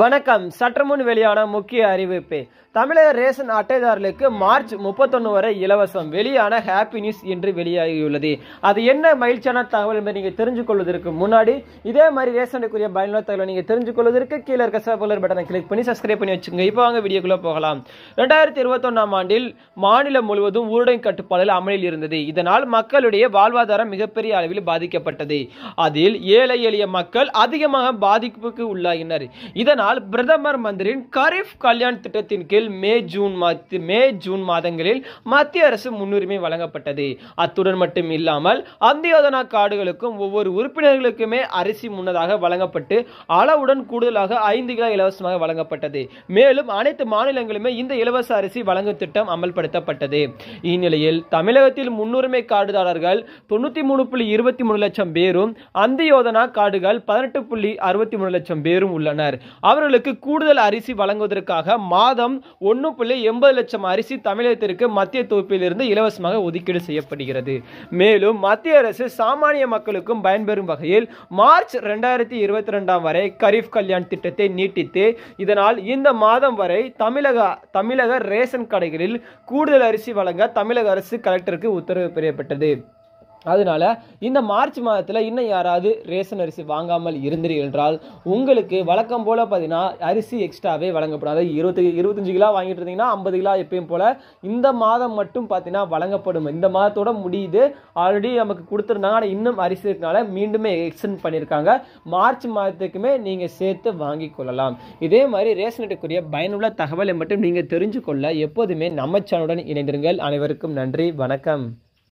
வணக்கம் சற்றுமுன் வெளியான முக்கிய அறிவிப்பு தமிழக ரேஷன் அட்டைதாரர்களுக்கு மார்ச் முப்பத்தொன்று வரை இலவசம் வெளியான ஹாப்பி நியூஸ் என்று வெளியாகியுள்ளது அது என்ன மகிழ்ச்சியான தகவல் என்பதை நீங்கள் தெரிஞ்சு கொள்வதற்கு முன்னாடி இதே மாதிரி ரேஷனுக்குரிய பயனுள்ள தகவலை நீங்கள் தெரிஞ்சு கொள்வதற்கு கீழே இருக்க சபலர் பட்டனை கிளிக் பண்ணி சப்ஸ்கிரைப் பண்ணி வச்சுங்க இப்போ வாங்க வீடியோக்குள்ளே போகலாம் ரெண்டாயிரத்தி இருபத்தொன்னாம் ஆண்டில் மாநிலம் முழுவதும் ஊரடங்கு கட்டுப்பாடுகள் அமலில் இருந்தது இதனால் மக்களுடைய வாழ்வாதாரம் மிகப்பெரிய அளவில் பாதிக்கப்பட்டது அதில் ஏழை எளிய மக்கள் அதிகமாக பாதிப்புக்கு உள்ளாகினர் இதனால் இதனால் பிரதமர் மந்திரின் கரீஃப் கல்யாண் திட்டத்தின் கீழ் மே ஜூன் மாத மே ஜூன் மாதங்களில் மத்திய அரசு முன்னுரிமை வழங்கப்பட்டது அத்துடன் மட்டும் இல்லாமல் அந்தியோதனா காடுகளுக்கும் ஒவ்வொரு உறுப்பினர்களுக்குமே அரிசி முன்னதாக வழங்கப்பட்டு அளவுடன் கூடுதலாக ஐந்து கிலோ இலவசமாக வழங்கப்பட்டது மேலும் அனைத்து மாநிலங்களுமே இந்த இலவச அரிசி வழங்கும் திட்டம் அமல்படுத்தப்பட்டது இந்நிலையில் தமிழகத்தில் முன்னுரிமை காடுதாரர்கள் தொண்ணூத்தி மூணு புள்ளி இருபத்தி மூணு லட்சம் பேரும் அந்தியோதனா காடுகள் பதினெட்டு புள்ளி அறுபத்தி மூணு லட்சம் பேரும் உள்ளனர் அவர்களுக்கு கூடுதல் அரிசி வழங்குவதற்காக மாதம் ஒன்று புள்ளி எண்பது லட்சம் அரிசி தமிழகத்திற்கு மத்திய தொகுப்பிலிருந்து இலவசமாக ஒதுக்கீடு செய்யப்படுகிறது மேலும் மத்திய அரசு சாமானிய மக்களுக்கும் பயன்பெறும் வகையில் மார்ச் ரெண்டாயிரத்தி இருபத்தி ரெண்டாம் வரை கரீஃப் கல்யாண் திட்டத்தை நீட்டித்து இதனால் இந்த மாதம் வரை தமிழக தமிழக ரேஷன் கடைகளில் கூடுதல் அரிசி வழங்க தமிழக அரசு கலெக்டருக்கு உத்தரவு பெறப்பட்டது அதனால இந்த மார்ச் மாதத்தில் இன்னும் யாராவது ரேஷன் அரிசி வாங்காமல் இருந்தீர்கள் என்றால் உங்களுக்கு வழக்கம் போல் பார்த்தீங்கன்னா அரிசி எக்ஸ்ட்ராவே வழங்கப்படும் அதாவது இருபத்தி இருபத்தஞ்சு கிலோ வாங்கிட்டு இருந்தீங்கன்னா ஐம்பது கிலோ எப்பயும் போல் இந்த மாதம் மட்டும் பார்த்தீங்கன்னா வழங்கப்படும் இந்த மாதத்தோட முடியுது ஆல்ரெடி நமக்கு கொடுத்துருந்தாங்க ஆனால் இன்னும் அரிசி இருக்கனால மீண்டுமே எக்ஸ்டென்ட் பண்ணியிருக்காங்க மார்ச் மாதத்துக்குமே நீங்கள் சேர்த்து வாங்கி கொள்ளலாம் இதே மாதிரி ரேஷன் அட்டைக்குரிய பயனுள்ள தகவலை மட்டும் நீங்கள் தெரிஞ்சு கொள்ள எப்போதுமே நம்ம சேனலுடன் இணைந்திருங்கள் அனைவருக்கும் நன்றி வணக்கம்